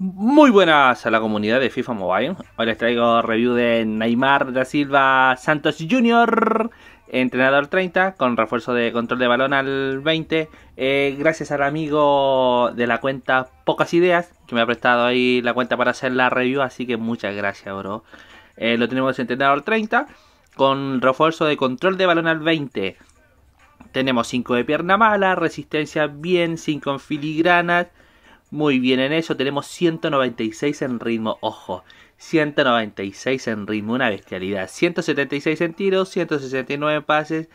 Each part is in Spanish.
Muy buenas a la comunidad de FIFA Mobile. Hoy les traigo review de Neymar da Silva Santos Jr., entrenador 30, con refuerzo de control de balón al 20. Eh, gracias al amigo de la cuenta Pocas Ideas, que me ha prestado ahí la cuenta para hacer la review, así que muchas gracias, bro. Eh, lo tenemos entrenador 30, con refuerzo de control de balón al 20. Tenemos 5 de pierna mala, resistencia bien, 5 en filigranas. Muy bien en eso, tenemos 196 en ritmo, ojo, 196 en ritmo, una bestialidad, 176 en tiros, 169 en pases,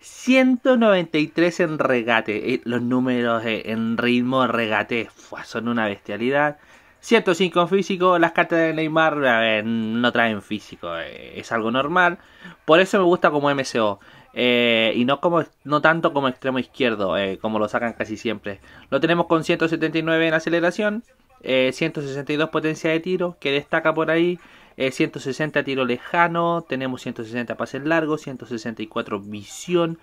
193 en regate, eh, los números eh, en ritmo, regate, son una bestialidad. 105 en físico, las cartas de Neymar eh, no traen físico, es algo normal. Por eso me gusta como MCO. Eh, y no, como, no tanto como extremo izquierdo, eh, como lo sacan casi siempre. Lo tenemos con 179 en aceleración, 162 eh, potencia de tiro, que destaca por ahí, 160 tiro lejano, tenemos 160 pases largos, 164 visión,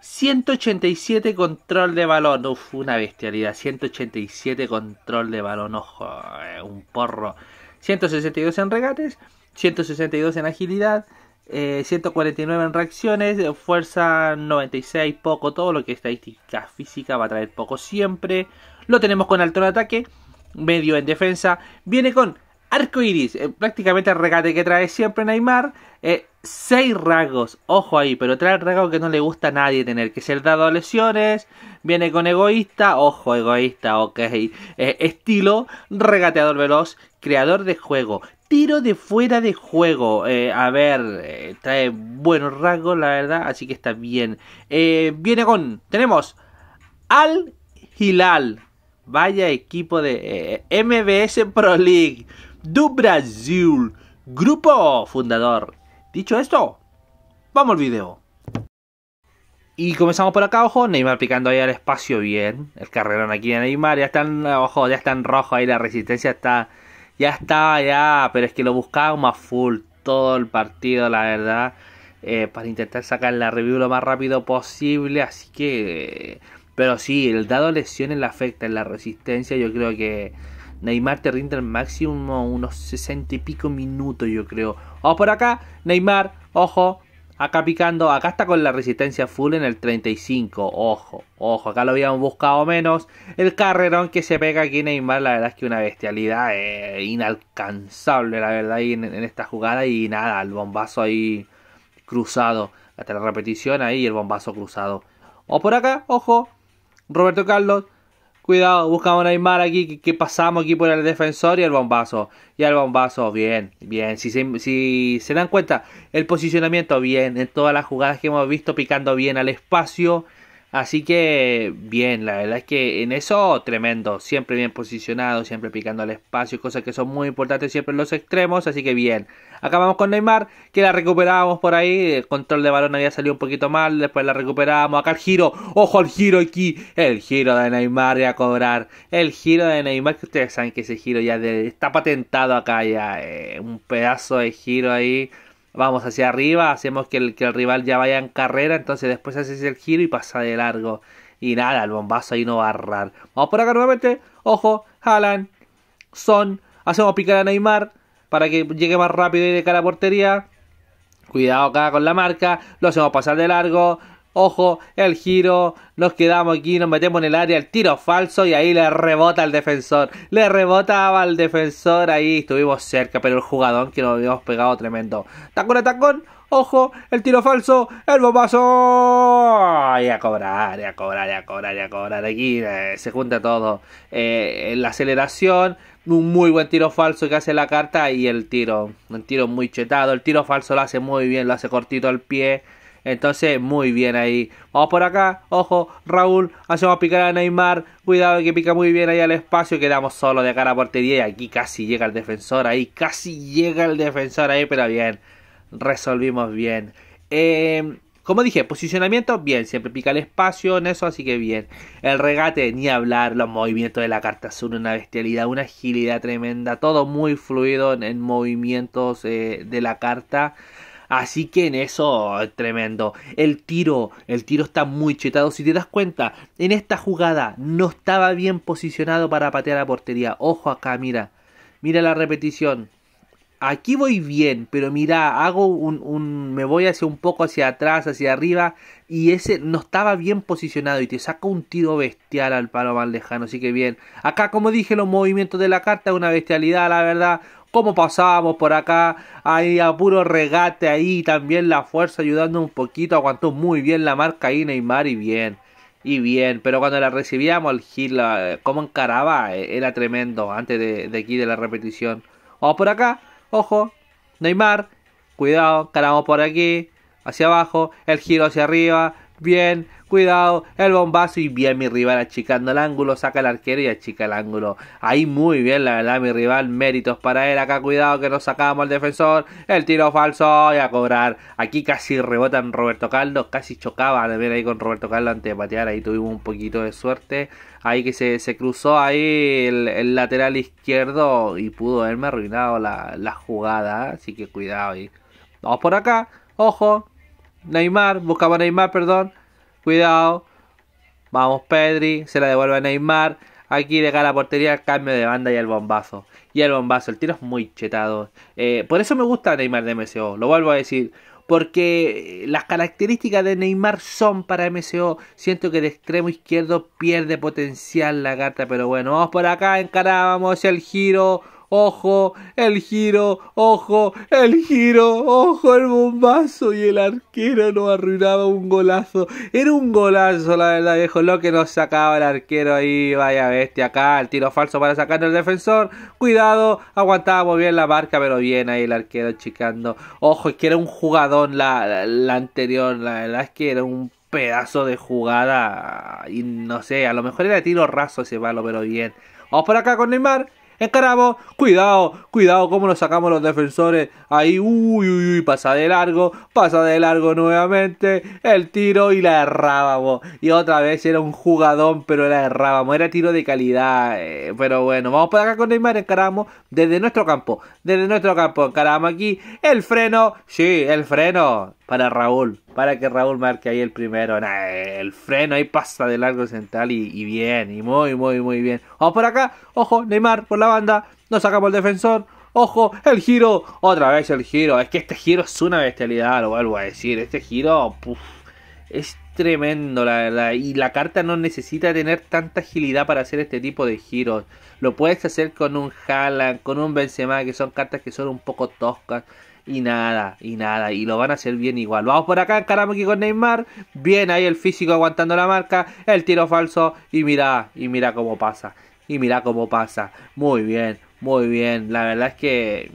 187 control de balón, uff, una bestialidad, 187 control de balón, ojo, un porro, 162 en regates, 162 en agilidad, 149 eh, en reacciones, eh, fuerza 96, poco, todo lo que estadística física va a traer poco siempre. Lo tenemos con alto en ataque, medio en defensa. Viene con arco iris, eh, prácticamente el regate que trae siempre Neymar. 6 seis rasgos, ojo ahí, pero trae el que no le gusta a nadie tener, que es el dado a lesiones. Viene con egoísta, ojo, egoísta, ok. estilo, regateador veloz, creador de juego, tiro de fuera de juego. Eh, a ver, eh, trae buenos rasgos, la verdad, así que está bien. Eh, viene con, tenemos Al Hilal. Vaya equipo de MBS Pro League du Brasil, grupo fundador. Dicho esto, vamos al video. Y comenzamos por acá, ojo, Neymar picando ahí al espacio bien. El carrerón aquí de Neymar, ya están, ojo, ya está en rojo ahí, la resistencia está ya estaba ya, pero es que lo buscaba más full todo el partido, la verdad. Eh, para intentar sacar la review lo más rápido posible. Así que. pero sí, el dado lesiones la afecta en la resistencia. Yo creo que Neymar te rinde al máximo unos 60 y pico minutos, yo creo. o por acá, Neymar, ojo, Acá picando, acá está con la resistencia full en el 35. Ojo, ojo, acá lo habíamos buscado menos. El carrerón que se pega aquí Neymar, la verdad es que una bestialidad eh, inalcanzable, la verdad, en, en, esta jugada. Y nada, el bombazo ahí cruzado. Hasta la repetición ahí, el bombazo cruzado. O por acá, ojo, Roberto Carlos Cuidado, buscamos un Neymar aquí, que, pasamos aquí por el defensor y el bombazo. Y el bombazo, bien, bien. Si si se dan cuenta, el posicionamiento bien, en todas las jugadas que hemos visto, picando bien al espacio. Así que bien, la verdad es que en eso tremendo, siempre bien posicionado, siempre picando al espacio, cosas que son muy importantes siempre en los extremos, así que bien. Acabamos con Neymar, que la recuperábamos por ahí, el control de balón había salido un poquito mal, después la recuperábamos, acá el giro, ojo al giro aquí, el giro de Neymar y a cobrar, el giro de Neymar, que ustedes saben que ese giro ya está patentado acá ya, eh, un pedazo de giro ahí vamos hacia arriba, hacemos que el, que el rival ya vaya en carrera, entonces después haces el giro y pasa de largo. Y nada, el bombazo ahí no va a arrar. Vamos por acá nuevamente. Ojo, Haaland, Son. Hacemos picar a Neymar para que llegue más rápido y de cara a portería. Cuidado acá con la marca. Lo hacemos pasar de largo. Ojo, el giro, nos quedamos aquí, nos metemos en el área, el tiro falso y ahí le rebota al defensor. Le rebotaba al defensor, ahí estuvimos cerca, pero el jugador que nos habíamos pegado tremendo. Tacón a tacón, ojo, el tiro falso, el bombazo. Y a cobrar, a cobrar, y a cobrar, a cobrar. Aquí eh, se junta todo. Eh, la aceleración, un muy buen tiro falso que hace la carta y el tiro, un tiro muy chetado. El tiro falso lo hace muy bien, lo hace cortito al pie entonces, muy bien ahí. Vamos por acá, ojo, Raúl, hacemos picar a Neymar. Cuidado que pica muy bien ahí al espacio. Quedamos solo de cara a portería. Y aquí casi llega el defensor ahí. Casi llega el defensor ahí, pero bien. Resolvimos bien. Em, como dije, posicionamiento, bien, siempre pica el espacio en eso, así que bien. El regate, ni hablar, los movimientos de la carta son una bestialidad, una agilidad tremenda, todo muy fluido en, movimientos eh, de la carta. Así que en eso, tremendo. El tiro, el tiro está muy chetado. Si te das cuenta, en esta jugada no estaba bien posicionado para patear a portería. Ojo acá, mira. Mira la repetición. Aquí voy bien, pero mira, hago un, un me voy hacia un poco hacia atrás, hacia arriba, y ese no estaba bien posicionado y te saca un tiro bestial al palo más lejano, así que bien. Acá, como dije, los movimientos de la carta, una bestialidad, la verdad cómo pasábamos por acá, ahí a puro regate ahí, también la fuerza ayudando un poquito, aguantó muy bien la marca ahí Neymar y bien, y bien, pero cuando la recibíamos el Gil, cómo encaraba, e, era tremendo antes de, aquí de la repetición. Vamos por acá, ojo, Neymar, cuidado, encaramos por aquí, hacia abajo, el giro hacia arriba, bien, cuidado, el bombazo y bien mi rival achicando el ángulo, saca el arquero y achica el ángulo. Ahí muy bien, la verdad, mi rival, méritos para él. Acá cuidado que nos sacamos al defensor, el tiro falso y a cobrar. Aquí casi rebotan Roberto Caldo casi chocaba de ver ahí con Roberto Caldo antes de patear, ahí tuvimos un poquito de suerte. Ahí que se, cruzó ahí el, lateral izquierdo y pudo haberme arruinado la, jugada, así que cuidado ahí. Vamos por acá, ojo, Neymar, buscaba a Neymar, perdón. Cuidado. Vamos Pedri, se la devuelve a Neymar. Aquí llega la portería, cambio de banda y el bombazo. Y el bombazo, el tiro es muy chetado. Eh, por eso me gusta Neymar de MCO, lo vuelvo a decir. Porque las características de Neymar son para MCO. Siento que de extremo izquierdo pierde potencial la carta. Pero bueno, vamos por acá, encarábamos el giro ojo, el giro, ojo, el giro, ojo, el bombazo y el arquero nos arruinaba un golazo. Era un golazo, la verdad, viejo, lo que nos sacaba el arquero ahí, vaya bestia, acá el tiro falso para sacar el defensor. Cuidado, aguantábamos bien la marca, pero bien ahí el arquero chicando. Ojo, es que era un jugadón la, la, anterior, la verdad es que era un pedazo de jugada y no sé, a lo mejor era tiro raso ese palo, pero bien. Vamos por acá con Neymar. Encaramos, cuidado, cuidado cómo lo sacamos los defensores. Ahí, uy, uy, uy, pasa de largo, pasa de largo nuevamente. El tiro y la errábamos. Y otra vez era un jugadón, pero la errábamos. Era tiro de calidad. Eh, pero bueno, vamos por acá con Neymar. Encaramos desde nuestro campo. Desde nuestro campo, encaramos aquí. El freno, sí, el freno para Raúl, para que Raúl marque ahí el primero. el freno ahí pasa de largo central y, bien, y muy, muy, muy bien. Vamos por acá, ojo, Neymar por la banda, nos sacamos el defensor. Ojo, el giro, otra vez el giro. Es que este giro es una bestialidad, lo vuelvo a decir. Este giro, es tremendo, la verdad. Y la carta no necesita tener tanta agilidad para hacer este tipo de giros. Lo puedes hacer con un Haaland, con un Benzema, que son cartas que son un poco toscas. Y nada, y nada, y lo van a hacer bien igual. Vamos por acá, encaramos con Neymar. Bien ahí el físico aguantando la marca. El tiro falso. Y mira, y mira cómo pasa. Y mira cómo pasa. Muy bien, muy bien. La verdad es que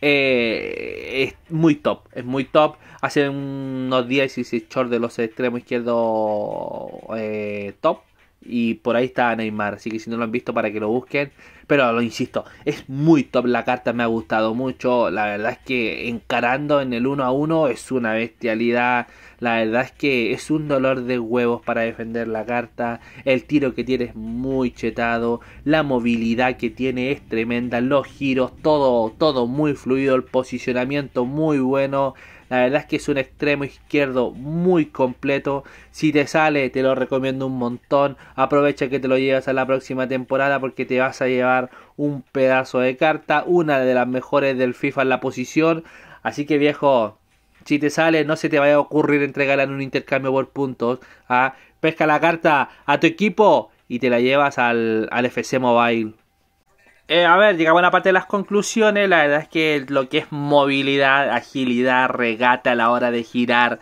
eh, es muy top. Es muy top. Hace unos días short de los extremos izquierdo eh, top y por ahí está Neymar. Así que si no lo han visto, para que lo busquen. Pero lo insisto, es muy top la carta, me ha gustado mucho. La verdad es que encarando en el 1 a 1 es una bestialidad. La verdad es que es un dolor de huevos para defender la carta. El tiro que tiene es muy chetado. La movilidad que tiene es tremenda. Los giros, todo, todo muy fluido. El posicionamiento muy bueno. La verdad es que es un extremo izquierdo muy completo. Si te sale, te lo recomiendo un montón. Aprovecha que te lo llevas a la próxima temporada porque te vas a llevar un pedazo de carta. Una de las mejores del FIFA en la posición. Así que viejo, si te sale, no se te vaya a ocurrir entregarla en un intercambio por puntos. ¿ah? Pesca la carta a tu equipo y te la llevas al, al FC Mobile. Eh, a ver, llegamos a parte de las conclusiones. La verdad es que lo que es movilidad, agilidad, regata a la hora de girar,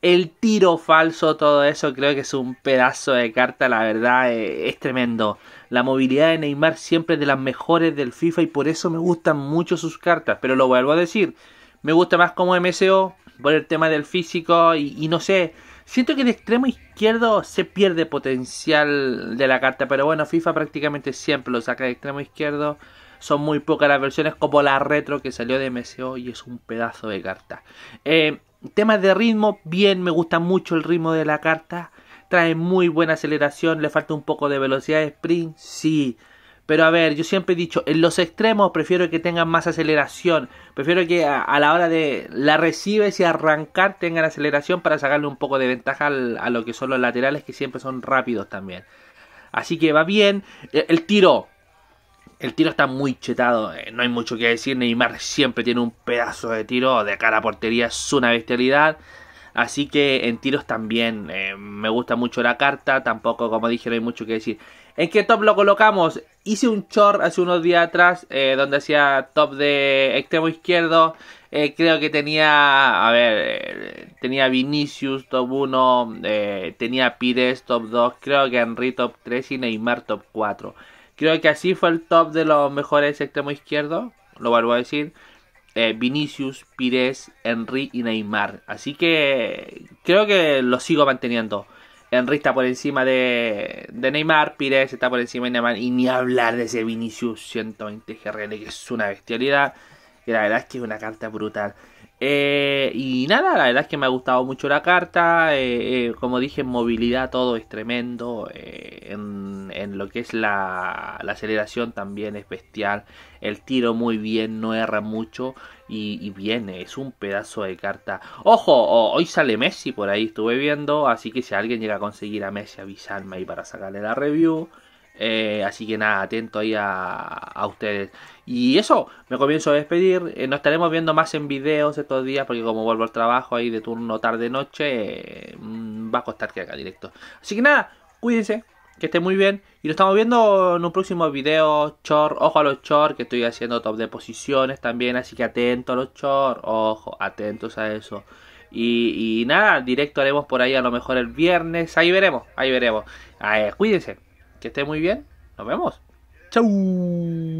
el tiro falso, todo eso creo que es un pedazo de carta, la verdad eh, es tremendo. La movilidad de Neymar siempre es de las mejores del FIFA y por eso me gustan mucho sus cartas, pero lo vuelvo a decir, me gusta más como MSO, por el tema del físico y, no sé. Siento que el extremo izquierdo se pierde potencial de la carta, pero bueno, FIFA prácticamente siempre lo saca de extremo izquierdo. Son muy pocas las versiones como la retro que salió de MSO y es un pedazo de carta. Eh, temas de ritmo, bien, me gusta mucho el ritmo de la carta. Trae muy buena aceleración, le falta un poco de velocidad de sprint, sí. Pero a ver, yo siempre he dicho, en los extremos prefiero que tengan más aceleración. Prefiero que a, la hora de la recibes y arrancar tengan aceleración para sacarle un poco de ventaja a lo que son los laterales que siempre son rápidos también. Así que va bien. E, el, tiro. El tiro está muy chetado, eh, no hay mucho que decir. Neymar siempre tiene un pedazo de tiro de cara a portería, es una bestialidad. Así que en tiros también eh, me gusta mucho la carta, tampoco como dije no hay mucho que decir. ¿En qué top lo colocamos? Hice un short hace unos días atrás eh, donde hacía top de extremo izquierdo. Eh, creo que tenía, a ver, eh, tenía Vinicius top 1, tenía Pires top 2, creo que Henry top 3 y Neymar top 4. Creo que así fue el top de los mejores extremo izquierdo, lo vuelvo a decir. Eh, Vinicius, Pires, Henry y Neymar. Así que creo que lo sigo manteniendo. Henry está por encima de, Neymar, Pires está por encima de Neymar. Y ni hablar de ese Vinicius 120 GRL, que es una bestialidad. Y la verdad es que es una carta brutal. Eh, y nada, la verdad es que me ha gustado mucho la carta. Eh, como dije, movilidad todo es tremendo. en en lo que es la, aceleración también es bestial. El tiro muy bien, no erra mucho y, viene, es un pedazo de carta. Ojo, hoy sale Messi por ahí, estuve viendo, así que si alguien llega a conseguir a Messi, avisarme ahí para sacarle la review. Eh, así que nada, atento ahí a, ustedes. Y eso, me comienzo a despedir. Eh, nos estaremos viendo más en videos estos días porque como vuelvo al trabajo ahí de turno tarde-noche, mm, va a costar que haga directo. Así que nada, cuídense que esté muy bien y nos estamos viendo en un próximo video. Chor, ojo a los chor, que estoy haciendo top de posiciones también, así que atento a los chor, ojo, atentos a eso. Y, nada, directo haremos por ahí a lo mejor el viernes, ahí veremos, ahí veremos. Ah, eh, cuídense, que esté muy bien, nos vemos. Chau.